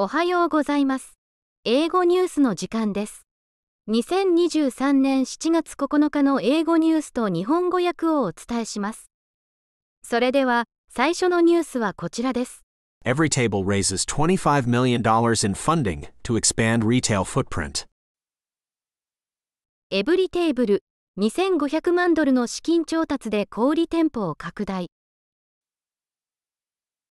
おはようございます。英語ニュースの時間です。2023年7月9日の英語ニュースと日本語訳をお伝えします。それでは、最初のニュースはこちらです。Every table raises $25 million in funding to expand retail footprint. エブリテーブル2500万ドルの資金調達で小売店舗を拡大。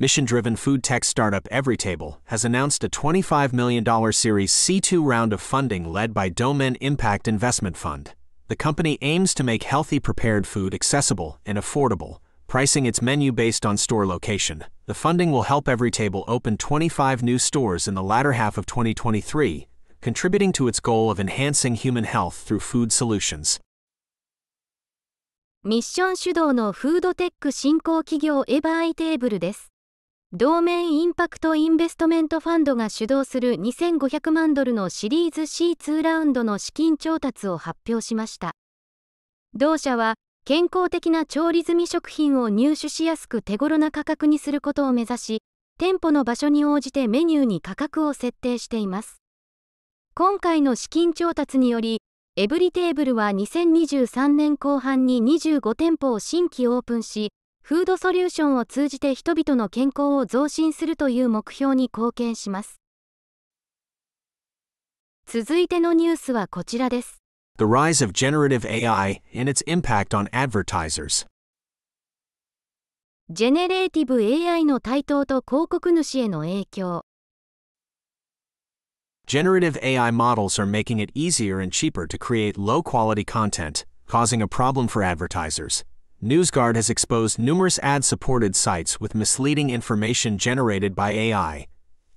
Mission driven food tech startup Everytable has announced a $25 million Series C2 round of funding led by Domain Impact Investment Fund. The company aims to make healthy prepared food accessible and affordable, pricing its menu based on store location. The funding will help Everytable open 25 new stores in the latter half of 2023, contributing to its goal of enhancing human health through food solutions. ミッション主導のフードテック振興企業エバーイテーブルです。同面インパクトインベストメントファンドが主導する2500万ドルのシリーズ C2 ラウンドの資金調達を発表しました。同社は健康的な調理済み食品を入手しやすく手頃な価格にすることを目指し、店舗の場所に応じてメニューに価格を設定しています。今回の資金調達により、エブリテーブルは2023年後半に25店舗を新規オープンし、フードソリューションを通じて人々の健康を増進するという目標に貢献します続いてのニュースはこちらです The rise of generative AI and its impact on advertisers ジェネレーティブ AI の台頭と広告主への影響 Generative AI models are making it easier and cheaper to create low quality content, causing a problem for advertisers. NewsGuard has exposed numerous ad-supported sites with misleading information generated by AI.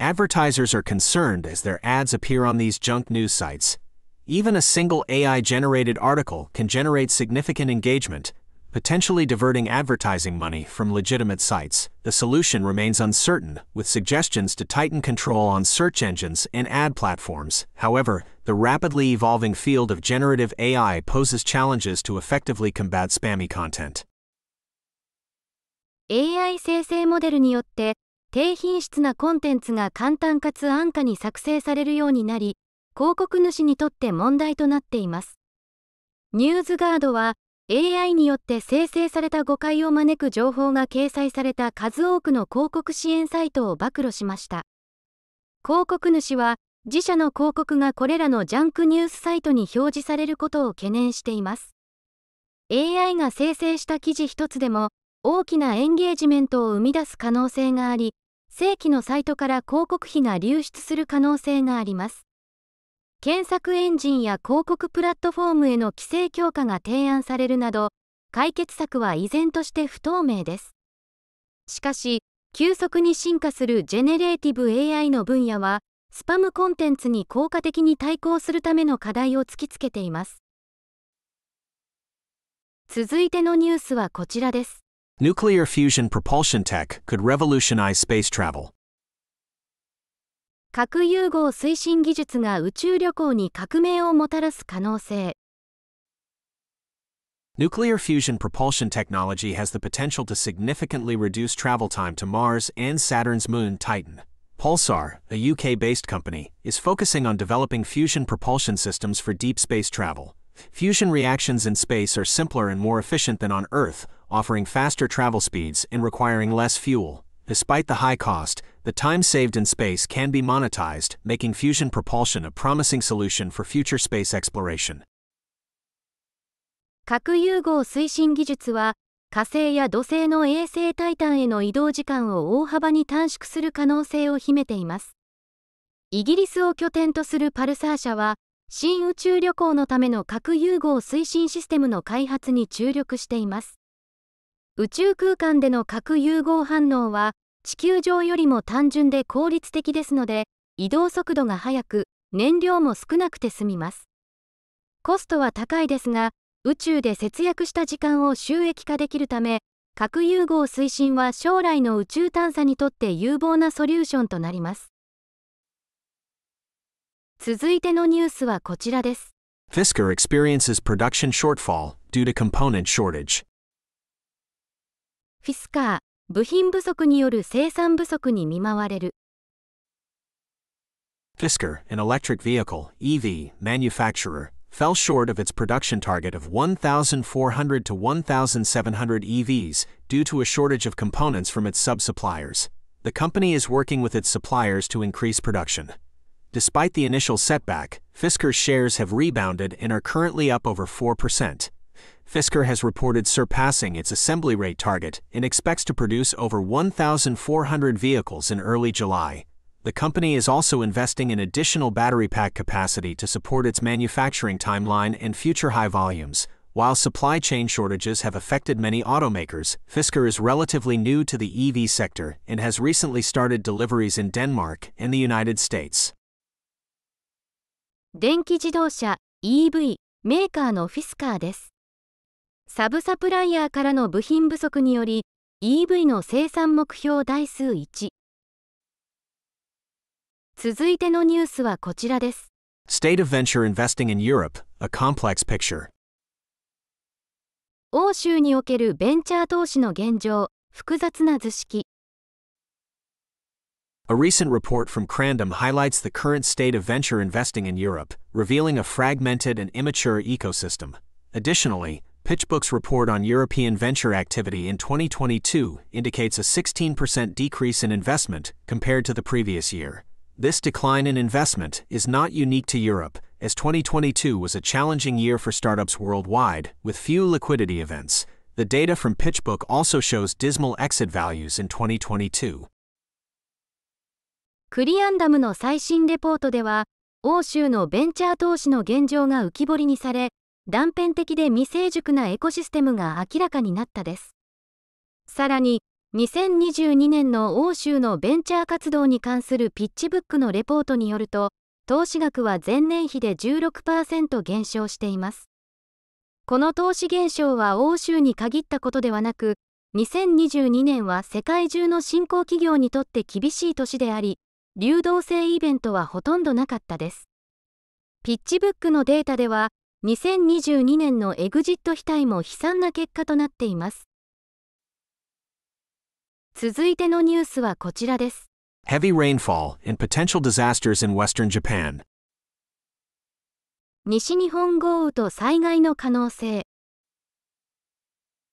Advertisers are concerned as their ads appear on these junk news sites. Even a single AI-generated article can generate significant engagement, potentially diverting advertising money from legitimate sites, the solution remains uncertain, with suggestions to tighten control on search engines and ad platforms. However, the rapidly evolving field of generative AI poses challenges to effectively combat spammy content. AI 生成モデルによって低品質なコンテンツが簡単かつ安価に作成されるようになり広告主にとって問題となっていますニューズガードは AI によって生成された誤解を招く情報が掲載された数多くの広告支援サイトを暴露しました。広告主は、自社の広告がこれらのジャンクニュースサイトに表示されることを懸念しています。AI が生成した記事一つでも、大きなエンゲージメントを生み出す可能性があり、正規のサイトから広告費が流出する可能性があります。検索エンジンや広告プラットフォームへの規制強化が提案されるなど、解決策は依然として不透明です。しかし、急速に進化するジェネレーティブ AI の分野は、スパムコンテンツに効果的に対抗するための課題を突きつけています。続いてのニュースはこちらです。Nuclear fusion propulsion tech could revolutionize space travel. 核融合推進技術が宇宙旅行に革命をもたらす可能性 Nuclear fusion propulsion technology has the potential to significantly reduce travel time to Mars and Saturn's moon Titan. Pulsar, a UK based company, is focusing on developing fusion propulsion systems for deep space travel. Fusion reactions in space are simpler and more efficient than on Earth, offering faster travel speeds and requiring less fuel. Despite the high cost, the time saved in space can be monetized, making fusion propulsion a promising solution for future space exploration. 核融合推進技術は火星や土星の衛星タイタンへの移動時間を大幅に短縮する可能性を秘めていますイギリスを拠点とするパルサー社は新宇宙旅行のための核融合推進システムの開発に注力しています宇宙空間での核融合反応は地球上よりも単純で効率的ですので、移動速度が速く、燃料も少なくて済みます。コストは高いですが、宇宙で節約した時間を収益化できるため、核融合推進は将来の宇宙探査にとって有望なソリューションとなります。続いてのニュースはこちらです。Fisker experiences production shortfall due to component shortage. フィスカー部品不足による生産不足に見舞われる。Fisker, an electric vehicle EV manufacturer, fell short of its production target of 1,400 to 1,700 EVs due to a shortage of components from its sub-suppliers. The company is working with its suppliers to increase production. Despite the initial setback, Fisker's shares have rebounded and are currently up over 4%. Fisker has reported surpassing its assembly rate target and expects to produce over 1,400 vehicles in early July. The company is also investing in additional battery pack capacity to support its manufacturing timeline and future high volumes. While supply chain shortages have affected many automakers, Fisker is relatively new to the EV sector and has recently started deliveries in Denmark and the United States. 電気自動車 EV メーカーのフィスカーです。サブサプライヤーからの部品不足により EV の生産目標台数1続いてのニュースはこちらです State of Venture Investing in Europe A Complex Picture 欧州におけるベンチャー投資の現状複雑な図式 A recent report from Crandom highlights the current state of venture investing in Europe, revealing a fragmented and immature ecosystem. Additionally, PitchBook's report on European venture activity in 2022 indicates a 16% decrease in investment compared to the previous year. This decline in investment is not unique to Europe, as 2022 was a challenging year for startups worldwide, with few liquidity events. The data from PitchBook also shows dismal exit values in 2022. クリアンダムの最新レポートでは、欧州のベンチャー投資の現状が浮き彫りにされ、断片的で未成熟なエコシステムが明らかになったです。さらに、2022年の欧州のベンチャー活動に関するピッチブックのレポートによると、投資額は前年比で16%減少しています。この投資減少は欧州に限ったことではなく、2022年は世界中の新興企業にとって厳しい年であり、流動性イベントはほとんどなかったです。ピッチブックのデータでは、2022年のエグジット非対も悲惨な結果となっています続いてのニュースはこちらです Heavy rainfall and potential disasters in western Japan 西日本豪雨と災害の可能性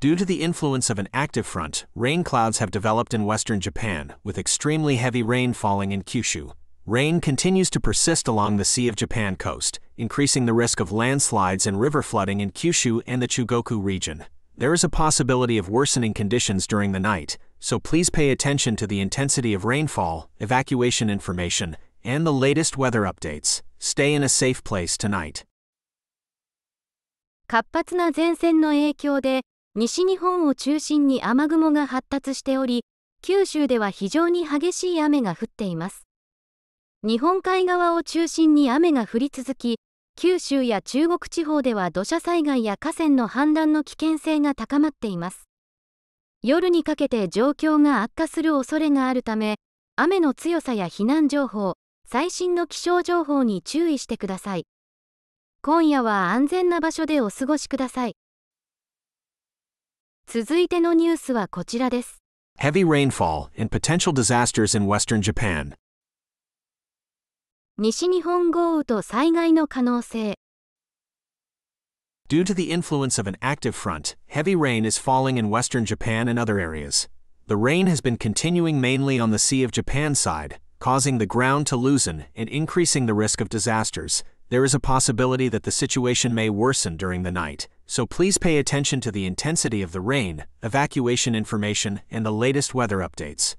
Due to the influence of an active front, rain clouds have developed in western Japan, with extremely heavy rain falling in Kyushu. Rain continues to persist along the Sea of Japan coast, increasing the risk of landslides and river flooding in Kyushu and the Chugoku region. There is a possibility of worsening conditions during the night, so please pay attention to the intensity of rainfall, evacuation information, and the latest weather updates. Stay in a safe place tonight. 活発な前線の影響で西日本を中心に雨雲が発達しており九州では非常に激しい雨が降っています日本海側を中心に雨が降り続き九州や中国地方では土砂災害や河川の氾濫の危険性が高まっています。夜にかけて状況が悪化する恐れがあるため、雨の強さや避難情報、最新の気象情報に注意してください。今夜は安全な場所でお過ごしください。続いてのニュースはこちらです。Heavy rainfall and potential disasters in western Japan. 西日本豪雨と災害の可能性 Due to the influence of an active front, heavy rain is falling in western Japan and other areas. The rain has been continuing mainly on the Sea of Japan side, causing the ground to loosen and increasing the risk of disasters. There is a possibility that the situation may worsen during the night, so please pay attention to the intensity of the rain, evacuation information, and the latest weather updates.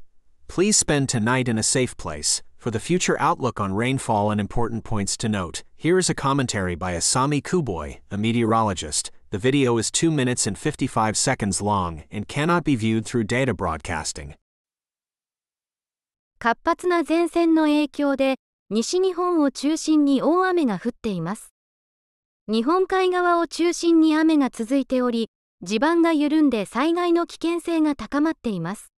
Please spend tonight in a safe place, for the future outlook on rainfall and important points to note, here is a commentary by Asami Kuboy, a meteorologist. The video is 2 minutes and 55 seconds long and cannot be viewed through data broadcasting. 活発な前線の影響で西日本を中心に大雨が降っています。日本海側を中心に雨が続いており、地盤が緩んで災害の危険性が高まっています。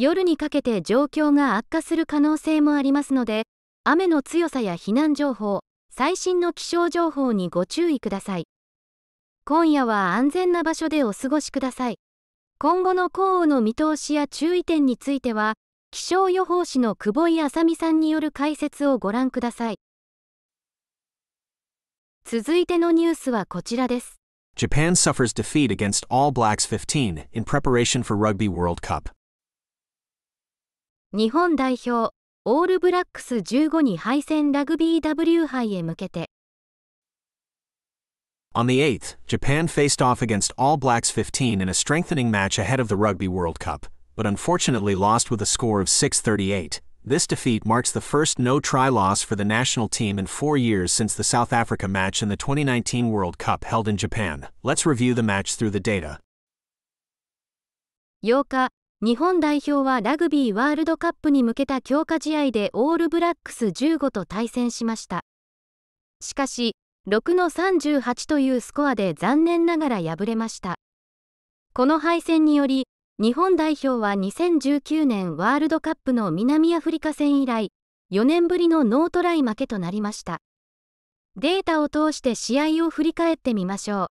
夜にかけて状況が悪化する可能性もありますので、雨の強さや避難情報、最新の気象情報にご注意ください。今夜は安全な場所でお過ごしください。今後の降雨の見通しや注意点については、気象予報士の久保井麻美さんによる解説をご覧ください。続いてのニュースはこちらです。Japan suffers defeat against All Blacks 15 in preparation for Rugby World Cup. 日本代表オールブラックス15に敗戦ラグビー W 杯へ向けて On the 8th, Japan faced off against All Blacks 15 in a strengthening match ahead of the Rugby World Cup, but unfortunately lost with a score of 638. This defeat marks the first no-try loss for the national team in four years since the South Africa match in the 2019 World Cup held in Japan. Let's review the match through the data. 8日日本代表はラグビーワールドカップに向けた強化試合でオールブラックス15と対戦しましたしかし6の38というスコアで残念ながら敗れましたこの敗戦により日本代表は2019年ワールドカップの南アフリカ戦以来4年ぶりのノートライ負けとなりましたデータを通して試合を振り返ってみましょう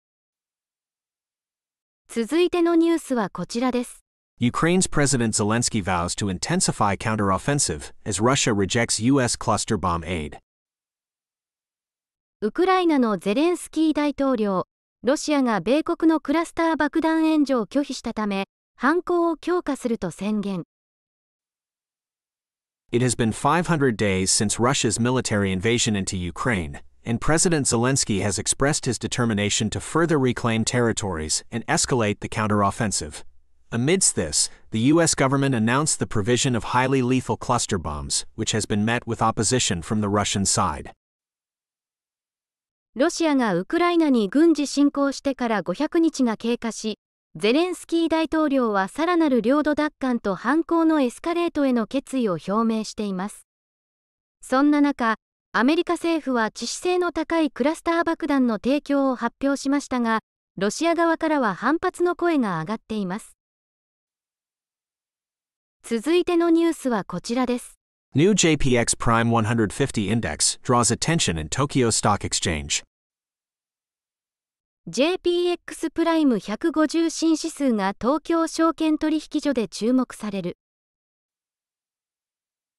続いてのニュースはこちらです Ukraine's President Zelensky vows to intensify counteroffensive as Russia rejects U.S. cluster bomb aid. ウクライナのゼレンスキー大統領、ロシアが米国のクラスター爆弾援助を拒否したため、反抗を強化すると宣言。It has been 500 days since Russia's military invasion into Ukraine, and President Zelensky has expressed his determination to further reclaim territories and escalate the counteroffensive. Amidst this, the U.S. government announced the provision of highly lethal cluster bombs, which has been met with opposition from the Russian side. ロシアがウクライナに軍事侵攻してから500日が経過し、ゼレンスキー大統領はさらなる領土奪還と反抗のエスカレートへの決意を表明しています。そんな中、アメリカ政府は致死性の高いクラスター爆弾の提供を発表しましたが、ロシア側からは反発の声が上がっています。続いてのニュースはこちらです。New JPX Prime 150 Index draws attention in Tokyo Stock Exchange. JPX プライム150新指数が東京証券取引所で注目される。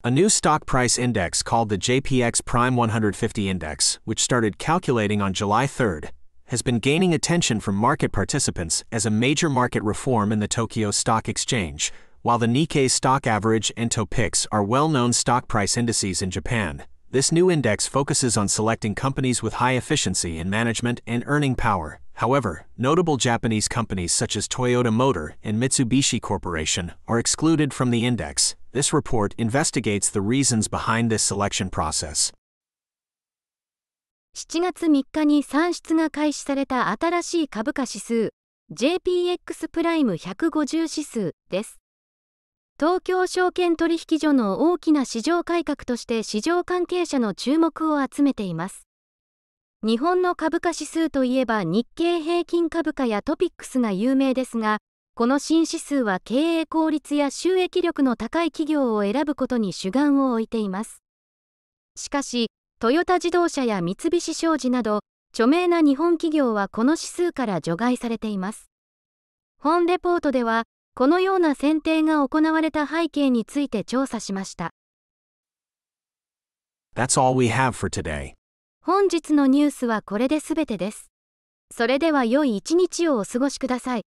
A new stock price index called the JPX Prime 150 Index, which started calculating on July 3rd, has been gaining attention from market participants as a major market reform in the Tokyo Stock Exchange. While the Nikkei stock average and Topix are well-known stock price indices in Japan, this new index focuses on selecting companies with high efficiency in management and earning power. However, notable Japanese companies such as Toyota Motor and Mitsubishi Corporation are excluded from the index. This report investigates the reasons behind this selection process. 7月3日に算出が開始された新しい株価指数 JPX プライム150指数です。東京証券取引所の大きな市場改革として市場関係者の注目を集めています。日本の株価指数といえば日経平均株価やトピックスが有名ですが、この新指数は経営効率や収益力の高い企業を選ぶことに主眼を置いています。しかし、トヨタ自動車や三菱商事など、著名な日本企業はこの指数から除外されています。本レポートでは、このような選定が行われた背景について調査しました。That's all we have for today. 本日のニュースはこれで全てです。それでは良い一日をお過ごしください。